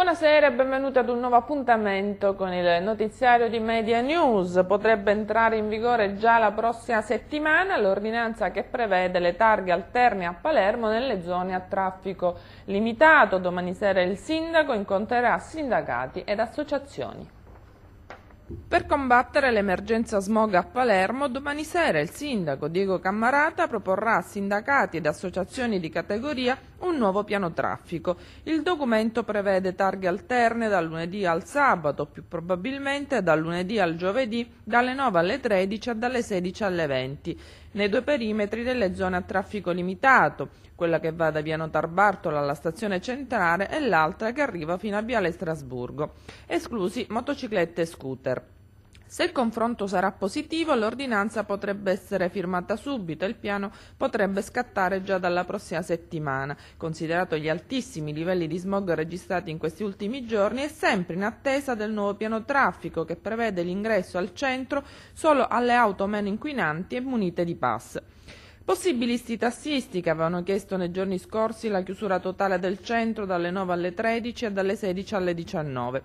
Buonasera e benvenuti ad un nuovo appuntamento con il notiziario di Media News. Potrebbe entrare in vigore già la prossima settimana l'ordinanza che prevede le targhe alterne a Palermo nelle zone a traffico limitato. Domani sera il sindaco incontrerà sindacati ed associazioni. Per combattere l'emergenza smog a Palermo, domani sera il sindaco Diego Cammarata proporrà a sindacati ed associazioni di categoria un nuovo piano traffico. Il documento prevede targhe alterne dal lunedì al sabato, più probabilmente dal lunedì al giovedì, dalle 9 alle 13 e dalle 16 alle 20 nei due perimetri delle zone a traffico limitato, quella che va da via Notar Bartola alla stazione centrale e l'altra che arriva fino a viale Strasburgo, esclusi motociclette e scooter. Se il confronto sarà positivo, l'ordinanza potrebbe essere firmata subito e il piano potrebbe scattare già dalla prossima settimana. Considerato gli altissimi livelli di smog registrati in questi ultimi giorni, e sempre in attesa del nuovo piano traffico che prevede l'ingresso al centro solo alle auto meno inquinanti e munite di pass. Possibilisti tassisti che avevano chiesto nei giorni scorsi la chiusura totale del centro dalle 9 alle 13 e dalle 16 alle 19.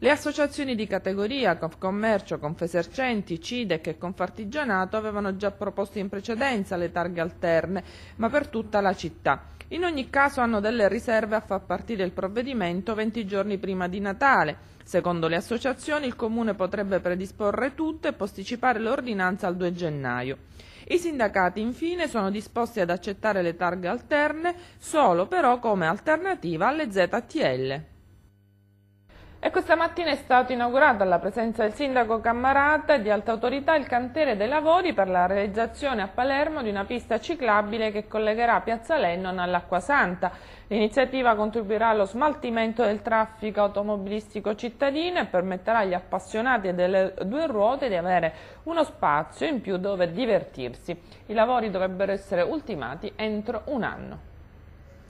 Le associazioni di categoria Confcommercio, Confesercenti, Cidec e Confartigianato avevano già proposto in precedenza le targhe alterne, ma per tutta la città. In ogni caso hanno delle riserve a far partire il provvedimento 20 giorni prima di Natale. Secondo le associazioni il Comune potrebbe predisporre tutto e posticipare l'ordinanza al 2 gennaio. I sindacati infine sono disposti ad accettare le targhe alterne solo però come alternativa alle ZTL. E questa mattina è stato inaugurato alla presenza del sindaco Cammarata e di alta autorità il cantiere dei lavori per la realizzazione a Palermo di una pista ciclabile che collegherà Piazza Lennon all'Acqua Santa. L'iniziativa contribuirà allo smaltimento del traffico automobilistico cittadino e permetterà agli appassionati delle due ruote di avere uno spazio in più dove divertirsi. I lavori dovrebbero essere ultimati entro un anno.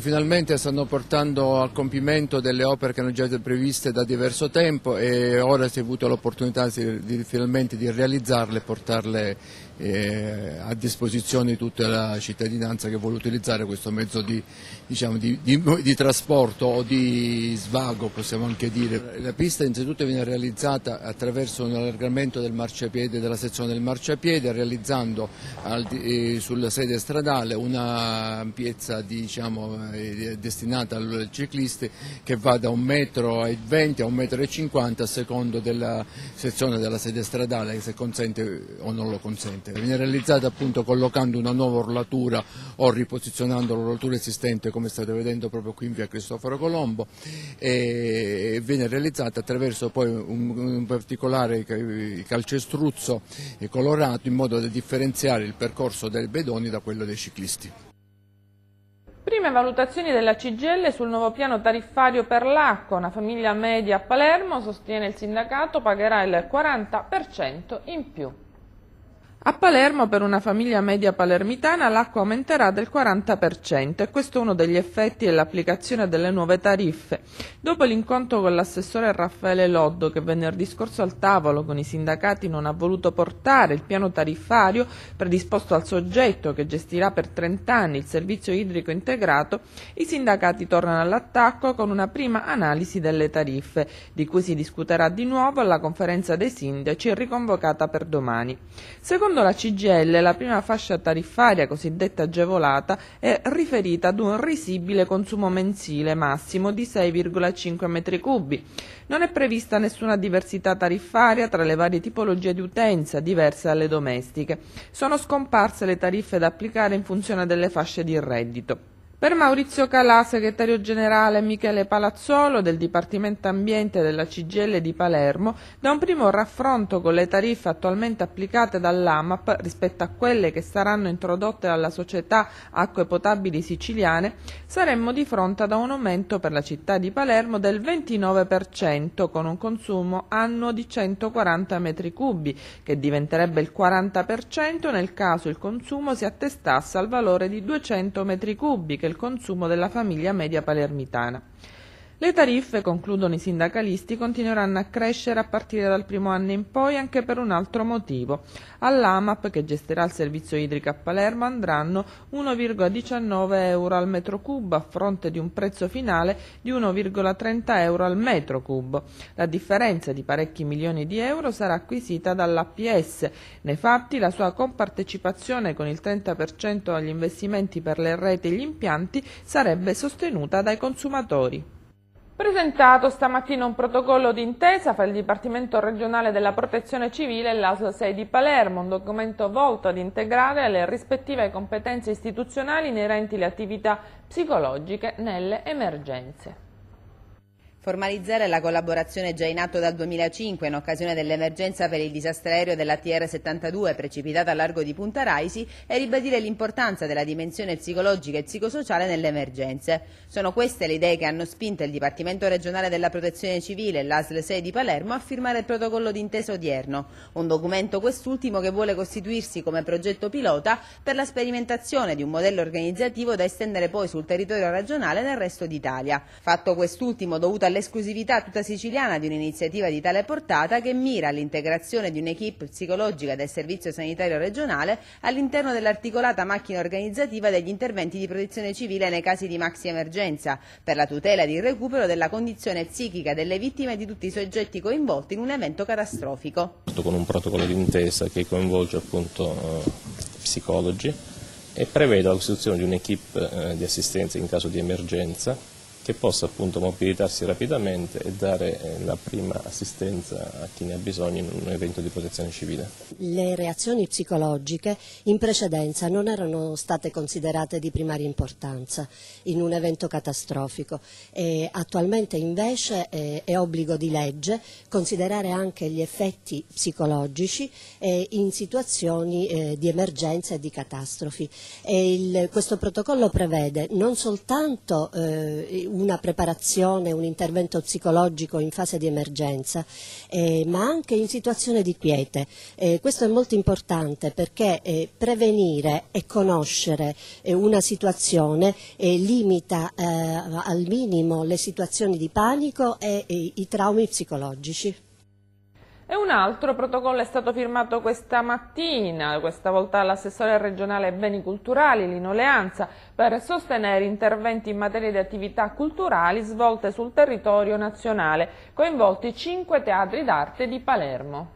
Finalmente stanno portando al compimento delle opere che erano già previste da diverso tempo e ora si è avuto l'opportunità di, di, finalmente di realizzarle e portarle eh, a disposizione di tutta la cittadinanza che vuole utilizzare questo mezzo di, diciamo, di, di trasporto o di svago possiamo anche dire. La pista innanzitutto viene realizzata attraverso un allargamento del marciapiede, della sezione del marciapiede realizzando al, eh, sulla sede stradale un'ampiezza di... diciamo, strada destinata al ciclisti che va da 1,20 m a 1,50 m a secondo della sezione della sede stradale se consente o non lo consente. Viene realizzata appunto collocando una nuova orlatura o riposizionando l'orlatura esistente come state vedendo proprio qui in via Cristoforo Colombo e viene realizzata attraverso poi un, particolare calcestruzzo colorato in modo da differenziare il percorso del Bedoni da quello dei ciclisti. Prime valutazioni della CGL sul nuovo piano tariffario per l'acqua. Una famiglia media a Palermo, sostiene il sindacato, pagherà il 40% in più. A Palermo per una famiglia media palermitana l'acqua aumenterà del 40% e questo è uno degli effetti dell'applicazione delle nuove tariffe. Dopo l'incontro con l'assessore Raffaele Loddo che venerdì scorso al tavolo con i sindacati non ha voluto portare il piano tariffario predisposto al soggetto che gestirà per 30 anni il servizio idrico integrato, i sindacati tornano all'attacco con una prima analisi delle tariffe, di cui si discuterà di nuovo alla conferenza dei sindaci riconvocata per domani. Secondo Secondo la CGL, la prima fascia tariffaria cosiddetta agevolata è riferita ad un risibile consumo mensile massimo di 6,5 m3. Non è prevista nessuna diversità tariffaria tra le varie tipologie di utenza diverse dalle domestiche. Sono scomparse le tariffe da applicare in funzione delle fasce di reddito. Per Maurizio Calà, segretario generale Michele Palazzolo del Dipartimento Ambiente della CGL di Palermo, da un primo raffronto con le tariffe attualmente applicate dall'AMAP rispetto a quelle che saranno introdotte dalla società Acque Potabili Siciliane, saremmo di fronte ad un aumento per la città di Palermo del 29% con un consumo annuo di 140 metri cubi, che diventerebbe il 40% nel caso il consumo si attestasse al valore di 200 metri cubi, il consumo della famiglia media palermitana. Le tariffe, concludono i sindacalisti, continueranno a crescere a partire dal primo anno in poi anche per un altro motivo. All'AMAP, che gestirà il servizio idrico a Palermo, andranno 1,19 euro al metro cubo a fronte di un prezzo finale di 1,30 euro al metro cubo. La differenza di parecchi milioni di euro sarà acquisita dall'APS. Nei fatti la sua compartecipazione con il 30% agli investimenti per le reti e gli impianti sarebbe sostenuta dai consumatori. Presentato stamattina un protocollo d'intesa fra il Dipartimento regionale della Protezione Civile e l'ASL 6 di Palermo, un documento volto ad integrare le rispettive competenze istituzionali inerenti alle attività psicologiche nelle emergenze. Formalizzare la collaborazione già in atto dal 2005 in occasione dell'emergenza per il disastro aereo della TR-72 precipitata a largo di Punta Raisi e ribadire l'importanza della dimensione psicologica e psicosociale nelle emergenze. Sono queste le idee che hanno spinto il Dipartimento regionale della protezione civile e l'ASL 6 di Palermo a firmare il protocollo d'intesa odierno, un documento quest'ultimo che vuole costituirsi come progetto pilota per la sperimentazione di un modello organizzativo da estendere poi sul territorio regionale nel resto d'Italia. Fatto quest'ultimo dovuto all'esclusività tutta siciliana di un'iniziativa di tale portata che mira all'integrazione di un'equipe psicologica del Servizio Sanitario Regionale all'interno dell'articolata macchina organizzativa degli interventi di protezione civile nei casi di maxi emergenza per la tutela ed il recupero della condizione psichica delle vittime e di tutti i soggetti coinvolti in un evento catastrofico. Con un protocollo d'intesa che coinvolge appunto eh, psicologi e prevede la costituzione di un'equipe eh, di assistenza in caso di emergenza che possa appunto mobilitarsi rapidamente e dare eh, la prima assistenza a chi ne ha bisogno in un evento di protezione civile. Le reazioni psicologiche in precedenza non erano state considerate di primaria importanza in un evento catastrofico e attualmente invece eh, è obbligo di legge considerare anche gli effetti psicologici eh, in situazioni di emergenza e di catastrofi. E il, questo protocollo prevede non soltanto eh, una preparazione, un intervento psicologico in fase di emergenza, eh, ma anche in situazione di quiete. Eh, questo è molto importante perché eh, prevenire e conoscere eh, una situazione eh, limita eh, al minimo le situazioni di panico e i traumi psicologici. E un altro protocollo è stato firmato questa mattina, questa volta all'assessore regionale Beni Culturali, Lino Leanza, per sostenere interventi in materia di attività culturali svolte sul territorio nazionale, coinvolti cinque teatri d'arte di Palermo.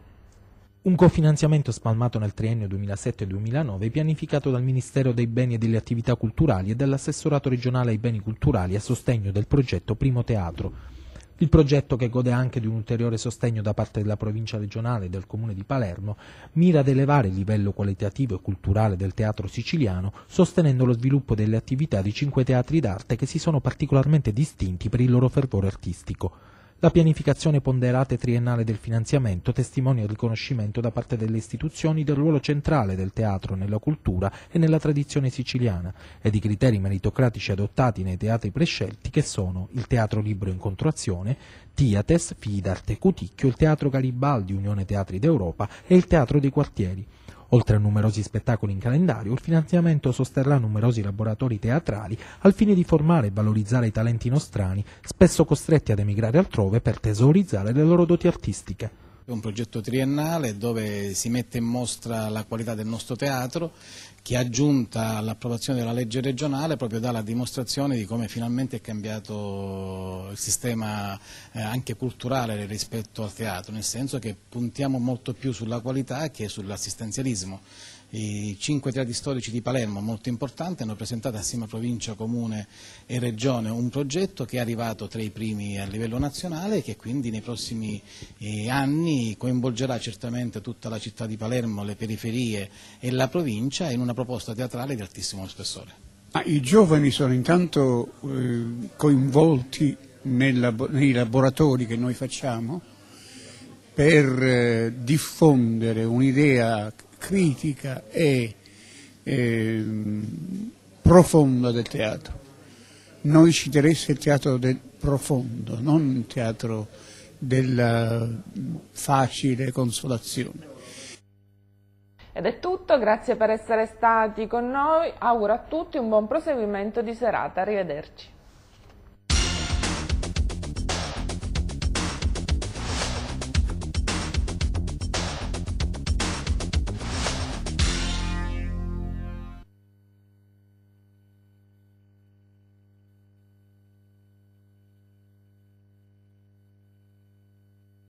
Un cofinanziamento spalmato nel triennio 2007-2009 pianificato dal Ministero dei Beni e delle Attività Culturali e dall'assessorato regionale ai beni culturali a sostegno del progetto Primo Teatro. Il progetto, che gode anche di un ulteriore sostegno da parte della provincia regionale e del comune di Palermo, mira ad elevare il livello qualitativo e culturale del teatro siciliano, sostenendo lo sviluppo delle attività di cinque teatri d'arte che si sono particolarmente distinti per il loro fervore artistico. La pianificazione ponderata e triennale del finanziamento testimonia il riconoscimento da parte delle istituzioni del ruolo centrale del teatro nella cultura e nella tradizione siciliana e di criteri meritocratici adottati nei teatri prescelti che sono il Teatro Libro in Controazione, Tiates, Fidarte, Cuticchio, il Teatro Garibaldi, Unione Teatri d'Europa e il Teatro dei Quartieri. Oltre a numerosi spettacoli in calendario, il finanziamento sosterrà numerosi laboratori teatrali al fine di formare e valorizzare i talenti nostrani, spesso costretti ad emigrare altrove per tesorizzare le loro doti artistiche. È un progetto triennale dove si mette in mostra la qualità del nostro teatro che aggiunta all'approvazione della legge regionale proprio dà la dimostrazione di come finalmente è cambiato il sistema eh, anche culturale rispetto al teatro, nel senso che puntiamo molto più sulla qualità che sull'assistenzialismo i cinque teatri storici di Palermo, molto importanti, hanno presentato assieme a provincia, comune e regione un progetto che è arrivato tra i primi a livello nazionale e che quindi nei prossimi eh, anni coinvolgerà certamente tutta la città di Palermo, le periferie e la provincia in una proposta teatrale di altissimo spessore. Ah, I giovani sono intanto eh, coinvolti nei laboratori che noi facciamo per eh, diffondere un'idea critica e eh, profonda del teatro. Noi ci interessa il teatro del profondo, non il teatro della facile consolazione. Ed è tutto, grazie per essere stati con noi, auguro a tutti un buon proseguimento di serata, arrivederci.